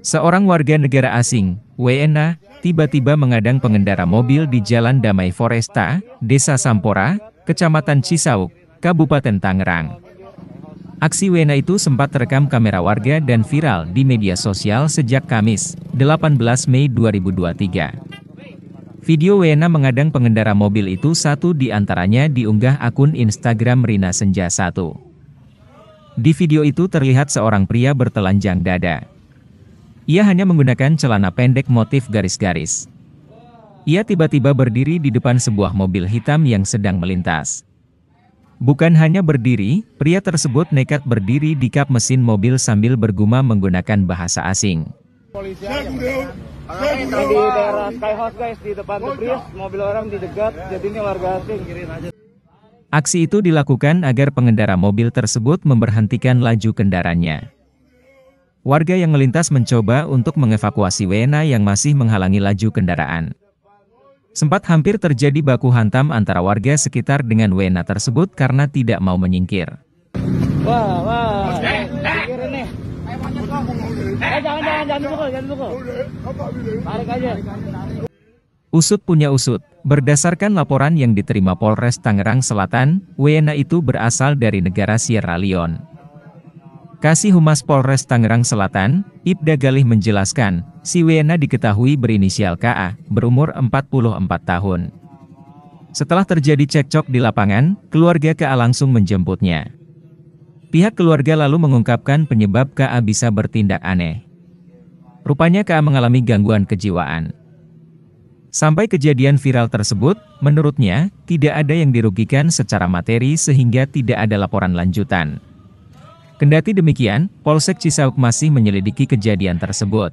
Seorang warga negara asing, WNA, tiba-tiba mengadang pengendara mobil di Jalan Damai Foresta, Desa Sampora, Kecamatan Cisauk, Kabupaten Tangerang. Aksi WNA itu sempat terekam kamera warga dan viral di media sosial sejak Kamis, 18 Mei 2023. Video Wena mengadang pengendara mobil itu satu di antaranya diunggah akun Instagram Rina Senja 1. Di video itu terlihat seorang pria bertelanjang dada. Ia hanya menggunakan celana pendek motif garis-garis. Ia tiba-tiba berdiri di depan sebuah mobil hitam yang sedang melintas. Bukan hanya berdiri, pria tersebut nekat berdiri di kap mesin mobil sambil bergumam menggunakan bahasa asing polisi aja. di daerah Skyhouse guys, di depan The mobil orang didegat, jadi ini warga asing. Aksi itu dilakukan agar pengendara mobil tersebut memberhentikan laju kendaraannya. Warga yang melintas mencoba untuk mengevakuasi Wena yang masih menghalangi laju kendaraan. Sempat hampir terjadi baku hantam antara warga sekitar dengan Wena tersebut karena tidak mau menyingkir. Wah, wah. Usut punya usut. Berdasarkan laporan yang diterima Polres Tangerang Selatan, WNA itu berasal dari negara Sierra Leone. Kasih Humas Polres Tangerang Selatan, Ibda Galih menjelaskan, si WNA diketahui berinisial KA, berumur 44 tahun. Setelah terjadi cekcok di lapangan, keluarga KA langsung menjemputnya. Pihak keluarga lalu mengungkapkan penyebab KA bisa bertindak aneh. Rupanya KA mengalami gangguan kejiwaan. Sampai kejadian viral tersebut, menurutnya, tidak ada yang dirugikan secara materi sehingga tidak ada laporan lanjutan. Kendati demikian, Polsek Cisauk masih menyelidiki kejadian tersebut.